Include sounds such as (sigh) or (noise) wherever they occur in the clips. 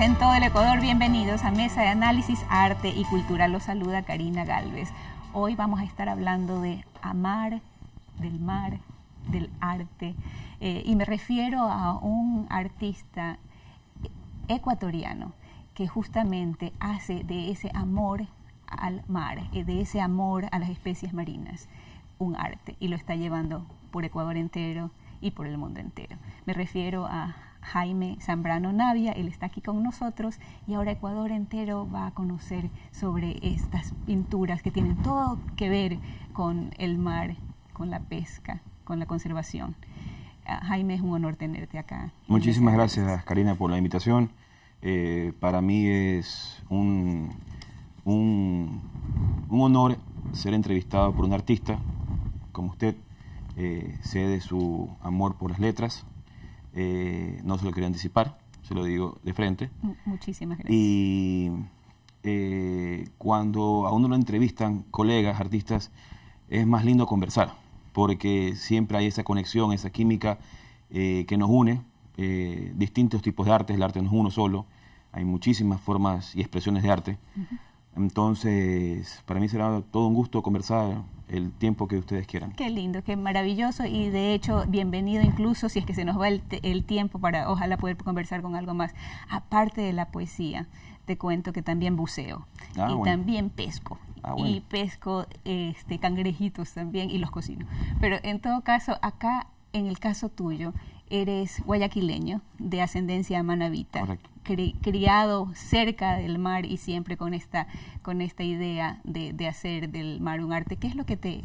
en todo el Ecuador, bienvenidos a Mesa de Análisis, Arte y Cultura. Los saluda Karina Galvez. Hoy vamos a estar hablando de amar, del mar, del arte. Eh, y me refiero a un artista ecuatoriano que justamente hace de ese amor al mar, eh, de ese amor a las especies marinas, un arte. Y lo está llevando por Ecuador entero y por el mundo entero. Me refiero a Jaime Zambrano Navia, él está aquí con nosotros y ahora Ecuador entero va a conocer sobre estas pinturas que tienen todo que ver con el mar, con la pesca, con la conservación. Ah, Jaime, es un honor tenerte acá. Muchísimas gracias, Karina, por la invitación. Eh, para mí es un, honor ser entrevistado por un artista como usted. Eh, sé de su amor por las letras, eh, no se lo quería anticipar, se lo digo de frente. Muchísimas gracias. Y eh, cuando a uno lo entrevistan colegas, artistas, es más lindo conversar, porque siempre hay esa conexión, esa química eh, que nos une, distintos tipos de artes, el arte no es uno solo, hay muchísimas formas y expresiones de arte. Entonces, para mí será todo un gusto conversar el tiempo que ustedes quieran. Qué lindo, qué maravilloso y de hecho bienvenido incluso si es que se nos va el, tiempo para ojalá poder conversar con algo más. Aparte de la poesía, te cuento que también buceo ah, y también pesco. Ah, y pesco este, cangrejitos también y los cocino. Pero en todo caso, acá en el caso tuyo, eres guayaquileño de ascendencia manabita, criado cerca del mar y siempre con esta, con esta idea de, hacer del mar un arte. ¿Qué es lo que te,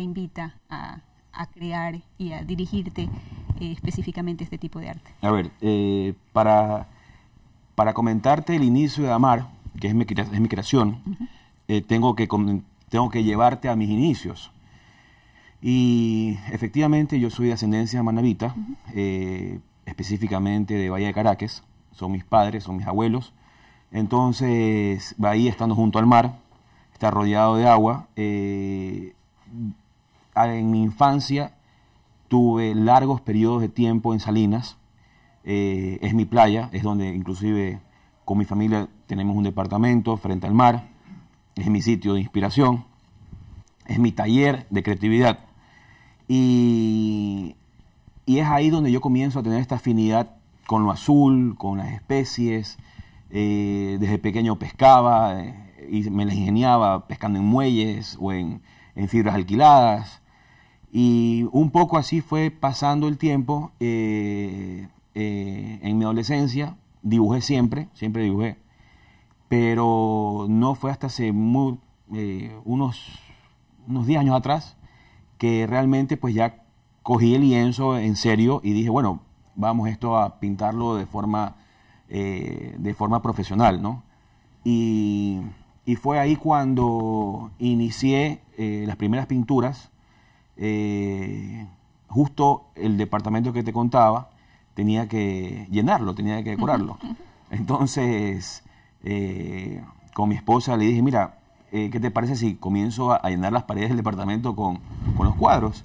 invita a, a, crear y a dirigirte eh, específicamente este tipo de arte? A ver, eh, para, para comentarte el inicio de Amar, que es mi, creación, eh, tengo, que, tengo que llevarte a mis inicios. Y efectivamente yo soy de ascendencia manabita, eh, específicamente de Bahía de Caracas, son mis padres, son mis abuelos. Entonces, ahí estando junto al mar, está rodeado de agua. Eh, en mi infancia tuve largos periodos de tiempo en Salinas, eh, es mi playa, es donde inclusive con mi familia tenemos un departamento frente al mar, es mi sitio de inspiración, es mi taller de creatividad. Y, y es ahí donde yo comienzo a tener esta afinidad con lo azul, con las especies. Eh, desde pequeño pescaba eh, y me las ingeniaba pescando en muelles o en, fibras alquiladas. Y un poco así fue pasando el tiempo eh, en mi adolescencia. Dibujé siempre, siempre dibujé. Pero no fue hasta hace unos, unos 10 años atrás que realmente pues ya cogí el lienzo en serio y dije, bueno, vamos esto a pintarlo de forma, eh, de forma profesional, ¿no? Y, fue ahí cuando inicié eh, las primeras pinturas. Eh, justo el departamento que te contaba tenía que llenarlo, tenía que decorarlo. (laughs) Entonces, con mi esposa le dije, mira, eh, ¿qué te parece si comienzo a, llenar las paredes del departamento con, con, los cuadros?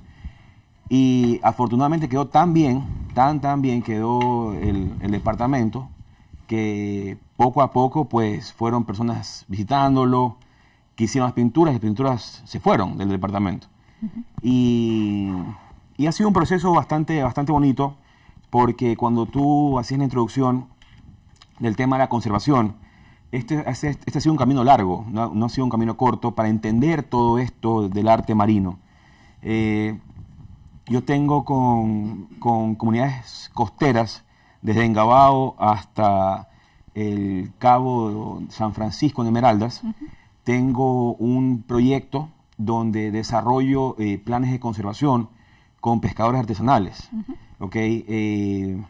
Y afortunadamente quedó tan bien, tan, tan bien quedó el, departamento, que poco a poco pues fueron personas visitándolo, que hicieron las pinturas, las pinturas se fueron del departamento. y, y, ha sido un proceso bastante, bastante bonito, porque cuando tú hacías la introducción del tema de la conservación, este, este, este, ha sido un camino largo, no, ha sido un camino corto para entender todo esto del arte marino. Eh, yo tengo con, comunidades costeras, desde Engabao hasta el Cabo San Francisco de Emeraldas, tengo un proyecto donde desarrollo eh, planes de conservación con pescadores artesanales. Eh,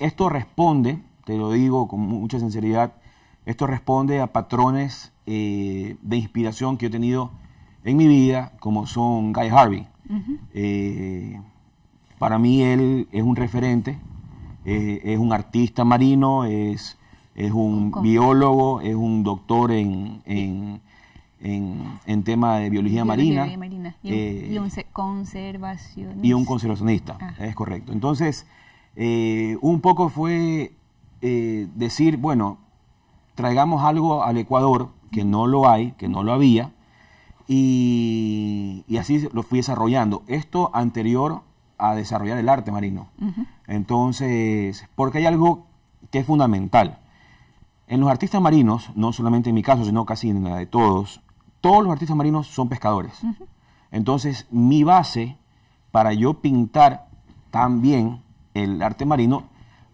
esto responde, te lo digo con mucha sinceridad, esto responde a patrones eh, de inspiración que he tenido en mi vida, como son Guy Harvey. Eh, para mí él es un referente, eh, es un artista marino, es, es un biólogo, es un doctor en, en, tema de biología, marina. Y, un, conservacionista. Y un conservacionista, ah. es correcto. Entonces, un poco fue decir, bueno, traigamos algo al Ecuador, que no lo hay, que no lo había, y, así lo fui desarrollando. Esto anterior a desarrollar el arte marino. Entonces, porque hay algo que es fundamental. En los artistas marinos, no solamente en mi caso, sino casi en la de todos, todos los artistas marinos son pescadores. Entonces, mi base para yo pintar también el arte marino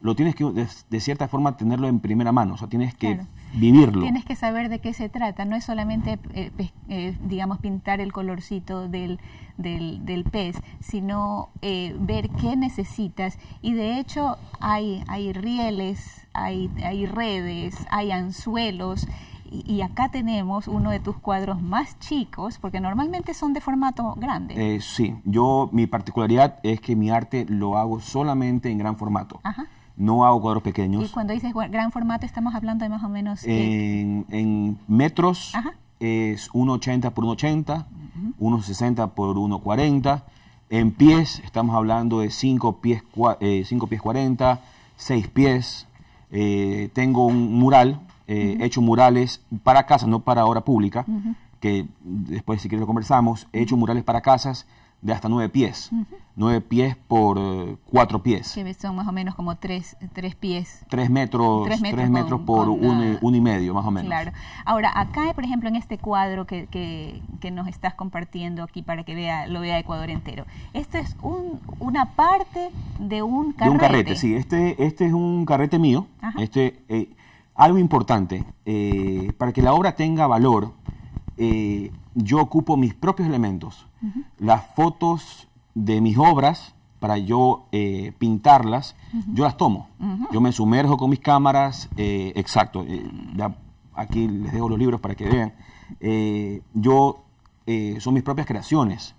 lo tienes que, de, cierta forma, tenerlo en primera mano, o sea, tienes que vivirlo. Tienes que saber de qué se trata, no es solamente, eh, eh, digamos, pintar el colorcito del, del, del pez, sino eh, ver qué necesitas. Y de hecho hay, hay rieles, hay, hay redes, hay anzuelos, y acá tenemos uno de tus cuadros más chicos, porque normalmente son de formato grande. sí, yo mi particularidad es que mi arte lo hago solamente en gran formato. Ajá. No hago cuadros pequeños. Y cuando dices gran formato, estamos hablando de más o menos... Eh, en, metros es 1,80 por 1,80, 1,60 por 1,40. En pies estamos hablando de 5 pies, 40, 6 eh, pies. Eh, tengo un mural, eh, hecho murales para casas, no para obra pública, que después si quieres lo conversamos, he hecho murales para casas de hasta nueve pies. nueve pies por eh, cuatro pies. son más o menos como tres tres pies. Tres metros, tres metros, por ah, un, y medio, más o menos. Claro. Ahora, acá, por ejemplo, en este cuadro que, que, nos estás compartiendo aquí para que vea, lo vea Ecuador entero, esto es un, una parte de un carrete. un carrete, sí. Este, este es un carrete mío. Este, eh, algo importante, eh, para que la obra tenga valor, yo ocupo mis propios elementos las fotos de mis obras para yo eh, pintarlas, yo las tomo. Yo me sumerjo con mis cámaras, eh, exacto. Eh, aquí les dejo los libros para que vean. yo son mis propias creaciones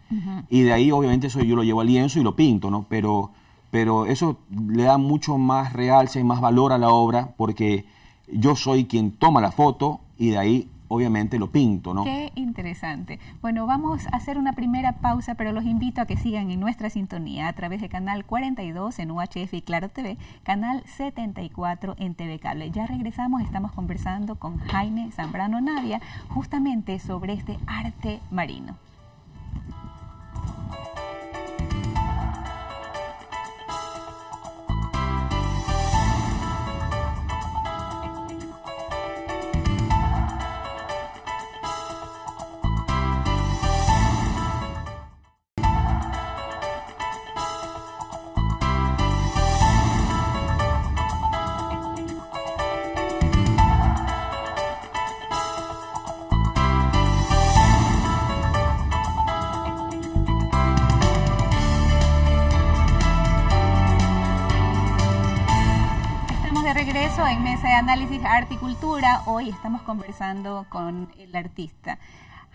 y de ahí obviamente eso yo lo llevo al lienzo y lo pinto, ¿no? Pero pero eso le da mucho más realce y más valor a la obra porque yo soy quien toma la foto y de ahí obviamente lo pinto, ¿no? Qué interesante. Bueno, vamos a hacer una primera pausa, pero los invito a que sigan en nuestra sintonía a través de canal 42 en UHF y Claro TV, canal 74 en TV Cable. Ya regresamos, estamos conversando con Jaime Zambrano Navia justamente sobre este arte marino. en Mesa de Análisis Arte Hoy estamos conversando con el artista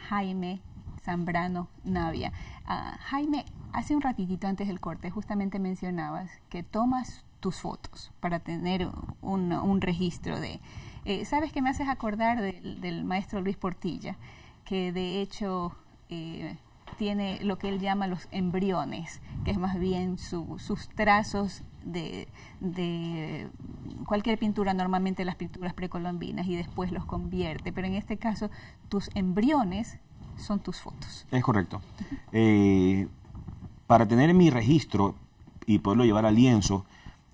Jaime Zambrano Navia. Ah, Jaime, hace un ratito antes del corte justamente mencionabas que tomas tus fotos para tener un, registro de... Eh, ¿Sabes que me haces acordar del, maestro Luis Portilla? Que de hecho... Eh, tiene lo que él llama los embriones, que es más bien sus trazos de, cualquier pintura, normalmente las pinturas precolombinas, y después los convierte. Pero en este caso, tus embriones son tus fotos. Es correcto. Eh, para tener mi registro y poderlo llevar al lienzo,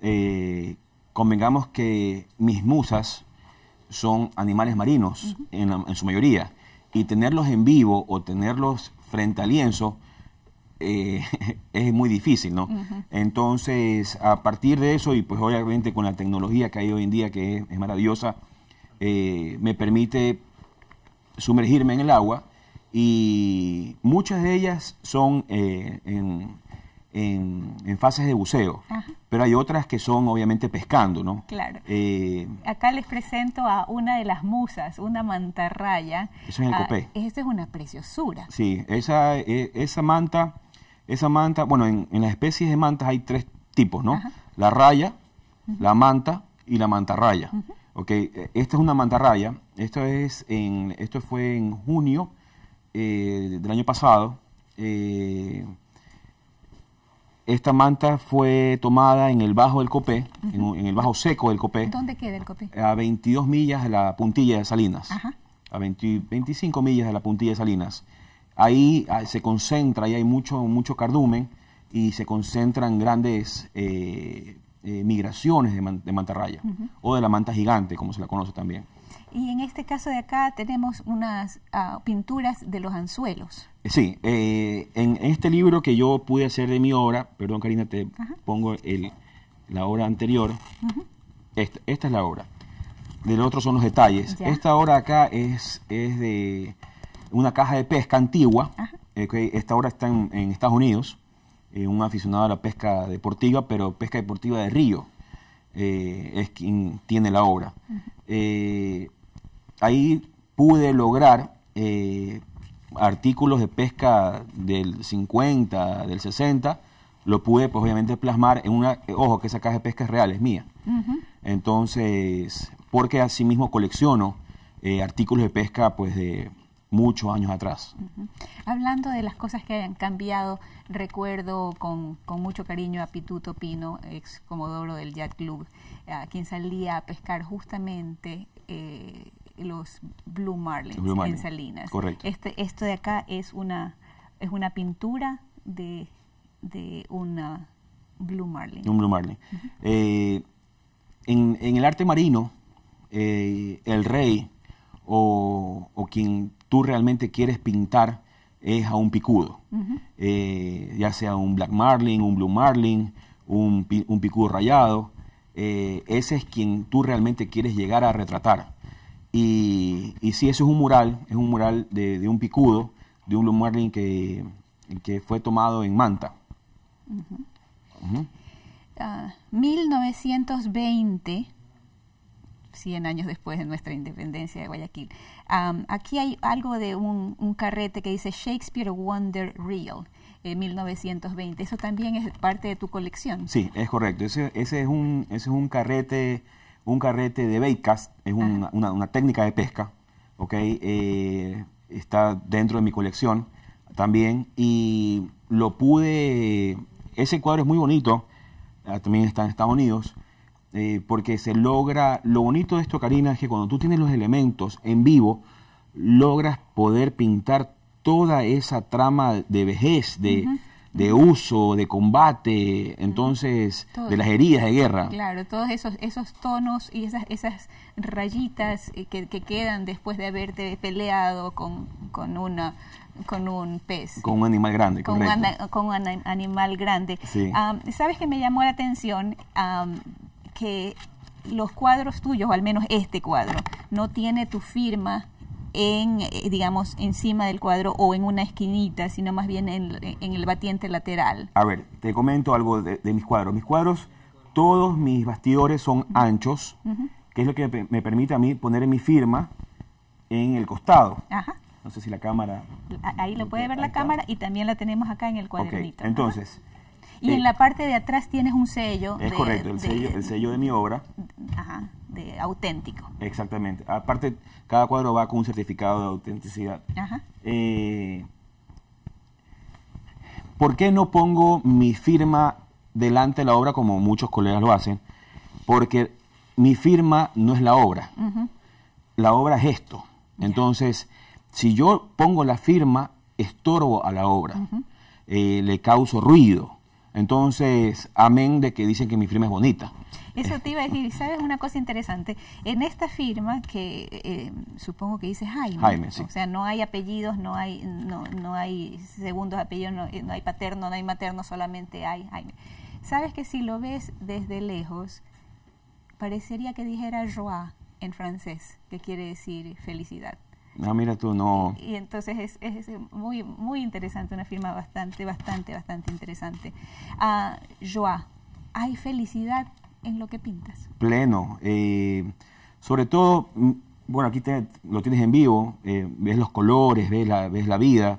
eh, convengamos que mis musas son animales marinos en, en, su mayoría. Y tenerlos en vivo o tenerlos frente al lienzo eh, (laughs) es muy difícil, ¿no? Entonces, a partir de eso, y pues obviamente con la tecnología que hay hoy en día, que es, maravillosa, eh, me permite sumergirme en el agua y muchas de ellas son eh, en, fases de buceo, pero hay otras que son obviamente pescando, ¿no? Claro. Acá les presento a una de las musas, una mantarraya. Eso es el ah, Esa es una preciosura. Sí, esa, e, esa manta esa manta, bueno, en, las especies de mantas hay tres tipos, ¿no? La raya, la manta y la mantarraya. Eh, esta es una mantarraya. Esto, es en, esto fue en junio eh, del año pasado. Eh, esta manta fue tomada en el bajo del Copé, en, el bajo seco del Copé. ¿Dónde queda el Copé? A 22 millas de la puntilla de Salinas. A 25 millas de la puntilla de Salinas. Ahí ah, se concentra y hay mucho, mucho cardumen y se concentran grandes eh, eh, migraciones de, manta de mantarraya o de la manta gigante, como se la conoce también. Y en este caso de acá tenemos unas ah, pinturas de los anzuelos. Eh, sí, en este libro que yo pude hacer de mi obra, perdón Karina, te pongo la obra anterior, esta, es la obra. Del otro son los detalles. Esta obra acá es, es de una caja de pesca antigua, esta obra está en, Estados Unidos, eh, un aficionado a la pesca deportiva, pero pesca deportiva de río, eh, es quien tiene la obra. Eh, ahí pude lograr artículos de pesca del 50, del 60, lo pude pues obviamente plasmar en una, ojo que esa caja de pesca es real, es mía. Entonces, porque asimismo colecciono artículos de pesca pues de muchos años atrás. Hablando de las cosas que han cambiado, recuerdo con, con mucho cariño a Pituto Pino, ex comodoro del Yacht Club, a quien salía a pescar justamente eh, los Blue Marlin. en Salinas. Correcto. Este, esto de acá es una, es una pintura de, de una Blue Marlin. Un Blue Marlin. Eh, en, el arte marino, eh, el rey o, o quien tú realmente quieres pintar es a un picudo, eh, ya sea un black marlin, un blue marlin, un, un picudo rayado, eh, ese es quien tú realmente quieres llegar a retratar. Y, si eso es un mural, es un mural de, un picudo, de un blue marlin que, que fue tomado en Manta. 1920 100 años después de nuestra independencia de Guayaquil. aquí hay algo de un, carrete que dice Shakespeare Wonder Real. 1920. Eh, Eso también es parte de tu colección. Sí, es correcto. Ese, es, un, es un carrete un carrete de becas es una, técnica de pesca, eh, está dentro de mi colección también y lo pude... Ese cuadro es muy bonito, ah, también está en Estados Unidos, eh, porque se logra, lo bonito de esto, Karina, es que cuando tú tienes los elementos en vivo, logras poder pintar toda esa trama de vejez, de, uso, de combate, entonces, de las heridas de guerra. Claro, todos esos, esos tonos y esas, esas rayitas eh, que, quedan después de haberte peleado con, una con un pez. Con un animal grande, correcto. con un animal grande. Sí. Ah, ¿Sabes que me llamó la atención? Ah, que los cuadros tuyos, o al menos este cuadro, no tiene tu firma en, eh, digamos, encima del cuadro o en una esquinita, sino más bien en, el batiente lateral. A ver, te comento algo de, mis cuadros. Mis cuadros, todos mis bastidores son anchos, que es lo que me, permite a mí poner mi firma en el costado. Ajá. No sé si la cámara... Ahí lo puede ver la cámara y también la tenemos acá en el cuadernito. Entonces, y en la parte de atrás tienes un sello. Es correcto, el, sello, de mi obra. Ajá, de auténtico. Exactamente. Aparte, cada cuadro va con un certificado de autenticidad. Ajá. Eh, ¿Por qué no pongo mi firma delante de la obra como muchos colegas lo hacen? Porque mi firma no es la obra. La obra es esto. Entonces, si yo pongo la firma, estorbo a la obra, eh, le causo ruido. Entonces, amén de que dicen que mi firma es bonita. Eso te iba a decir, ¿sabes una cosa interesante? En esta firma, que eh, supongo que dice Jaime, Jaime o sea, no hay apellidos, no hay, no, no hay segundos apellidos, eh, no, hay paterno, no hay materno, solamente hay Jaime. ¿Sabes que si lo ves desde lejos, parecería que dijera Joa en francés, que quiere decir felicidad? Ah, mira tú, no. Y, entonces es, muy, muy interesante, una firma bastante, bastante, bastante interesante. Ah, Joa, hay felicidad en lo que pintas. Pleno. Eh, sobre todo, mm, bueno, aquí te, lo tienes en vivo, eh, ves los colores, ves la, vida.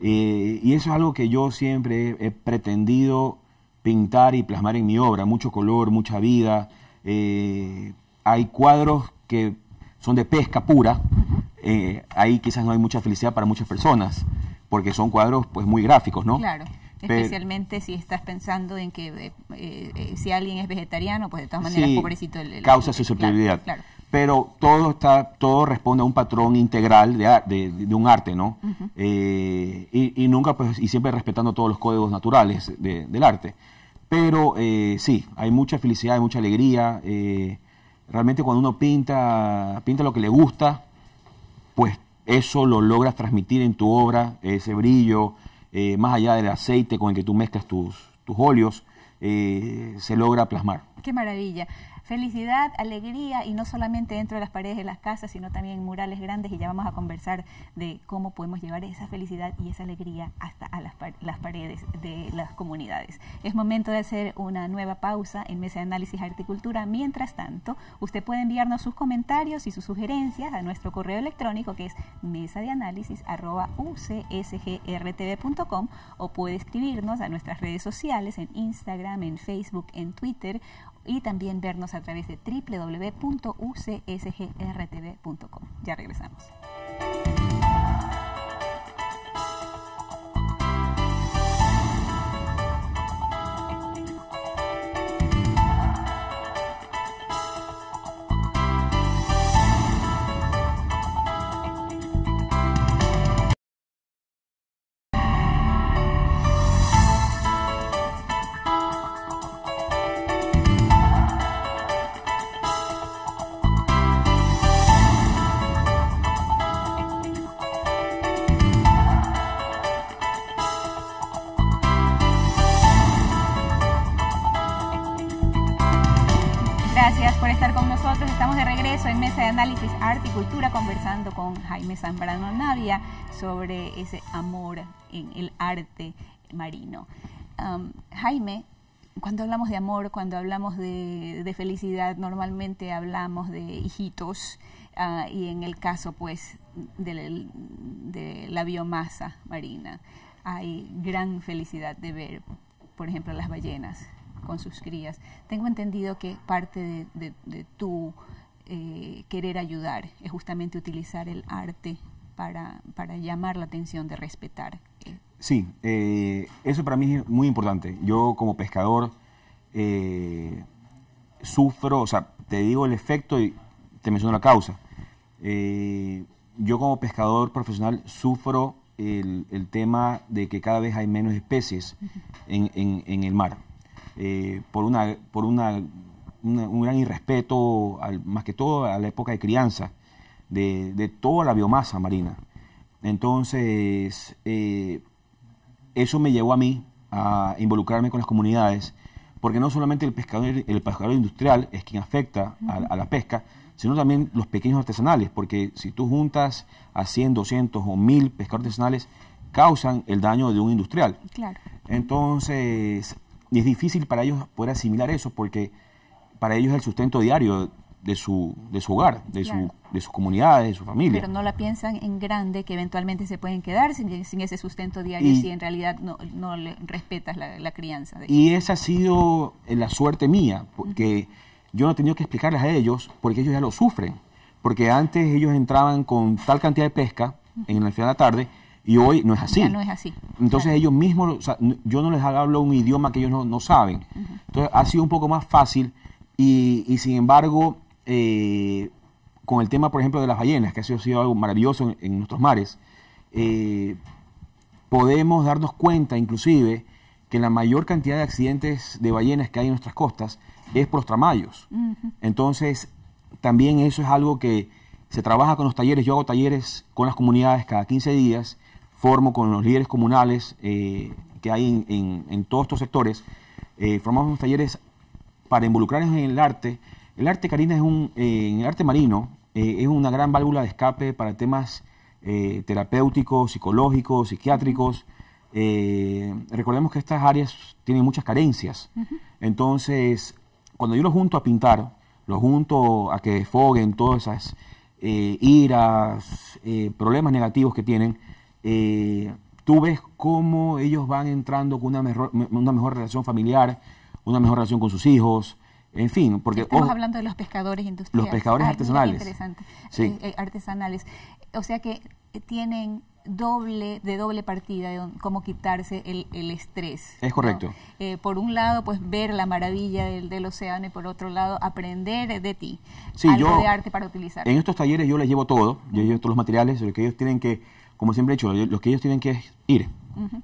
Eh, y eso es algo que yo siempre he, pretendido pintar y plasmar en mi obra. Mucho color, mucha vida. hay cuadros que son de pesca pura. Eh, ahí quizás no hay mucha felicidad para muchas personas, porque son cuadros pues muy gráficos, ¿no? Claro. Especialmente si estás pensando en que eh, eh, si alguien es vegetariano, pues de todas maneras, pobrecito. El, causa susceptibilidad. Pero todo, está, todo responde a un patrón integral de, un arte, ¿no? y, nunca, pues, y siempre respetando todos los códigos naturales del arte. Pero sí, hay mucha felicidad, hay mucha alegría. realmente cuando uno pinta, pinta lo que le gusta, pues eso lo logras transmitir en tu obra, ese brillo, eh, más allá del aceite con el que tú mezclas tus, óleos, eh, se logra plasmar. Qué maravilla. Felicidad, alegría y no solamente dentro de las paredes de las casas, sino también en murales grandes y ya vamos a conversar de cómo podemos llevar esa felicidad y esa alegría hasta a las, paredes de las comunidades. Es momento de hacer una nueva pausa en Mesa de Análisis y Cultura. Mientras tanto, usted puede enviarnos sus comentarios y sus sugerencias a nuestro correo electrónico que es mesa de análisis o puede escribirnos a nuestras redes sociales en Instagram, en Facebook, en Twitter y también vernos a través de www.ucsgrtv.com. Ya regresamos. Mesa de Análisis Arte y Cultura conversando con Jaime Zambrano Navia sobre ese amor en el arte marino. Jaime, cuando hablamos de amor, cuando hablamos de, felicidad, normalmente hablamos de hijitos ah, y en el caso pues de, la biomasa marina hay gran felicidad de ver, por ejemplo, las ballenas con sus crías. Tengo entendido que parte de, tu eh, querer ayudar, es justamente utilizar el arte para, para llamar la atención de respetar. Sí, eh, eso para mí es muy importante. Yo como pescador eh, sufro, o sea, te digo el efecto y te menciono la causa. yo como pescador profesional sufro el, tema de que cada vez hay menos especies en, en el mar. por, una, por una un gran irrespeto, más que todo a la época de crianza, de, toda la biomasa marina. Entonces, eh, eso me llevó a mí a involucrarme con las comunidades, porque no solamente el pescador, el industrial es quien afecta a, la pesca, sino también los pequeños artesanales, porque si tú juntas a 100, 200 o 1000 pescadores artesanales, causan el daño de un industrial. Claro. Entonces, es difícil para ellos poder asimilar eso porque para ellos el sustento diario de su, de su hogar, de, su, de sus comunidades, de su familia. Pero no la piensan en grande, que eventualmente se pueden quedar sin, ese sustento diario si en realidad no, le respetas la, crianza. y esa ha sido eh, la suerte mía, porque yo no he tenido que explicarles a ellos, porque ellos ya lo sufren. Porque antes ellos entraban con tal cantidad de pesca en el final de la tarde, y hoy no es así. Ya no es así. Entonces ellos mismos, yo no les hablo un idioma que ellos no, no saben. Entonces ha sido un poco más fácil y, sin embargo, eh, con el tema, por ejemplo, de las ballenas, que ha sido, algo maravilloso en, nuestros mares, eh, podemos darnos cuenta inclusive que la mayor cantidad de accidentes de ballenas que hay en nuestras costas es por los tramayos. Entonces, también eso es algo que se trabaja con los talleres, yo hago talleres con las comunidades cada 15 días, formo con los líderes comunales eh, que hay en, todos estos sectores, formamos unos talleres para involucrarnos en el arte. El arte, carina es un, eh, el arte marino eh, es una gran válvula de escape para temas eh, terapéuticos, psicológicos, psiquiátricos. recordemos que estas áreas tienen muchas carencias. Entonces, cuando yo los junto a pintar, los junto a que desfoguen todas esas iras, problemas negativos que tienen, tú ves cómo ellos van entrando con una una mejor relación familiar, una mejor relación con sus hijos, en fin, porque... Estamos hablando de los pescadores industriales. Los pescadores ah, artesanales. Interesante. Eh, eh, artesanales. O sea que eh, tienen doble, de doble partida, cómo quitarse el, estrés. Es correcto. por un lado, pues ver la maravilla del, océano y por otro lado, aprender de ti. Sí, de arte para utilizar. En estos talleres yo les llevo todo, yo llevo todos los materiales, lo que ellos tienen que, como siempre he dicho, lo que ellos tienen que es ir.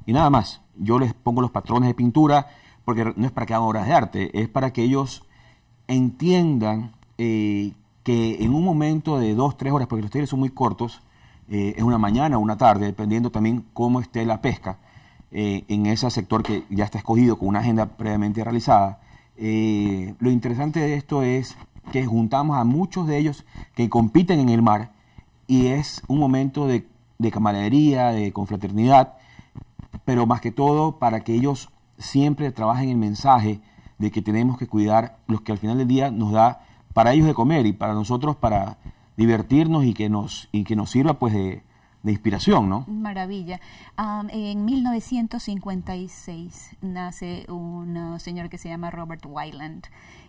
Y nada más, yo les pongo los patrones de pintura, porque no es para que hagan obras de arte, es para que ellos entiendan eh, que en un momento de dos, tres horas, porque los talleres son muy cortos, eh, es una mañana o una tarde, dependiendo también cómo esté la pesca, eh, en ese sector que ya está escogido con una agenda previamente realizada. lo interesante de esto es que juntamos a muchos de ellos que compiten en el mar y es un momento de, de camaradería, de confraternidad, pero más que todo para que ellos siempre trabaja en el mensaje de que tenemos que cuidar los que al final del día nos da para ellos de comer y para nosotros para divertirnos y que nos, y que nos sirva pues de, de inspiración, ¿no? Maravilla. en 1956 nace un uh, señor que se llama Robert Wyland,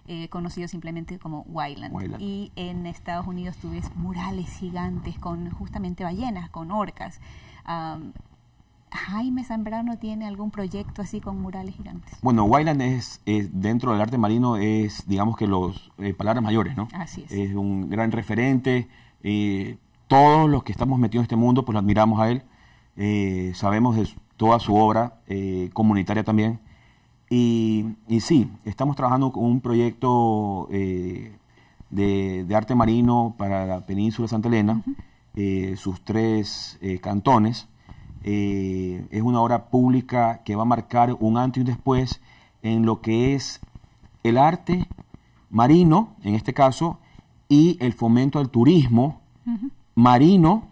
eh, conocido simplemente como Wyland. Y en Estados Unidos tuviste murales gigantes con justamente ballenas, con orcas. Jaime Zambrano tiene algún proyecto así con murales gigantes. Bueno, Wayland es, dentro del arte marino es, digamos que los eh, palabras mayores, ¿no? Así es. Es un gran referente. Eh, todos los que estamos metidos en este mundo, pues lo admiramos a él. Eh, sabemos de toda su obra comunitaria también. Y, sí, estamos trabajando con un proyecto de, arte marino para la península de Santa Elena, sus tres cantones eh, es una obra pública que va a marcar un antes y un después en lo que es el arte marino, en este caso, y el fomento al turismo marino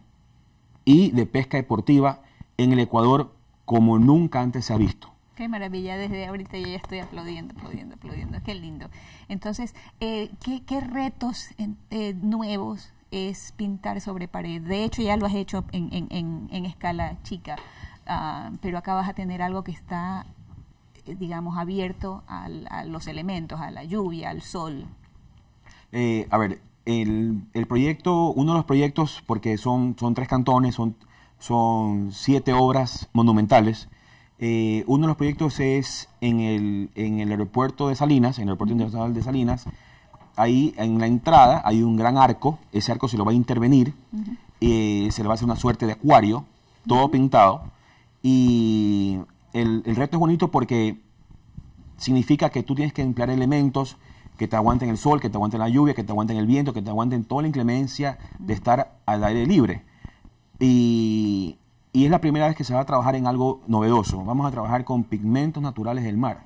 y de pesca deportiva en el Ecuador como nunca antes se ha visto. Qué maravilla, desde ahorita yo ya estoy aplaudiendo, aplaudiendo, aplaudiendo, qué lindo. Entonces, eh, ¿qué, retos eh, nuevos es pintar sobre pared. De hecho, ya lo has hecho en, en, en, escala chica, ah, pero acá vas a tener algo que está, eh, digamos, abierto a los elementos, a la lluvia, al sol. Eh, a ver, el, proyecto, uno de los proyectos, porque son, tres cantones, son, siete obras monumentales, eh, uno de los proyectos es en el, en el aeropuerto de Salinas, en el aeropuerto internacional de Salinas, ahí en la entrada hay un gran arco, ese arco se lo va a intervenir, eh, se le va a hacer una suerte de acuario, todo pintado, y el, el, reto es bonito porque significa que tú tienes que emplear elementos que te aguanten el sol, que te aguanten la lluvia, que te aguanten el viento, que te aguanten toda la inclemencia de estar al aire libre. Y, y, es la primera vez que se va a trabajar en algo novedoso. Vamos a trabajar con pigmentos naturales del mar.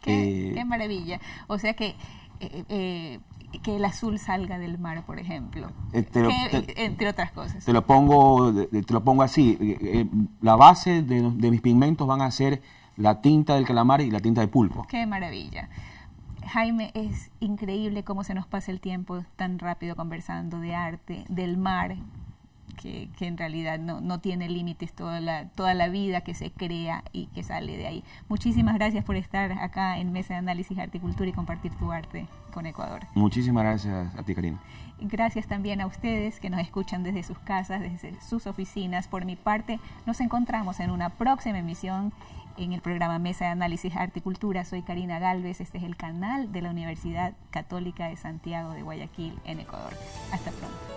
Qué, eh, qué, maravilla. O sea que eh, que el azul salga del mar, por ejemplo. Eh, entre otras cosas. Te lo pongo, te lo pongo así. Eh, la base de, de, mis pigmentos van a ser la tinta del calamar y la tinta de pulpo. Qué maravilla. Jaime, es increíble cómo se nos pasa el tiempo tan rápido conversando de arte, del mar, que, en realidad no, no tiene límites toda la, toda la vida que se crea y que sale de ahí. Muchísimas gracias por estar acá en Mesa de Análisis Articultura y compartir tu arte con Ecuador. Muchísimas gracias a ti, Karina. Gracias también a ustedes que nos escuchan desde sus casas, desde sus oficinas. Por mi parte, nos encontramos en una próxima emisión en el programa Mesa de Análisis Articultura. Soy Karina Galvez, este es el canal de la Universidad Católica de Santiago de Guayaquil en Ecuador. Hasta pronto.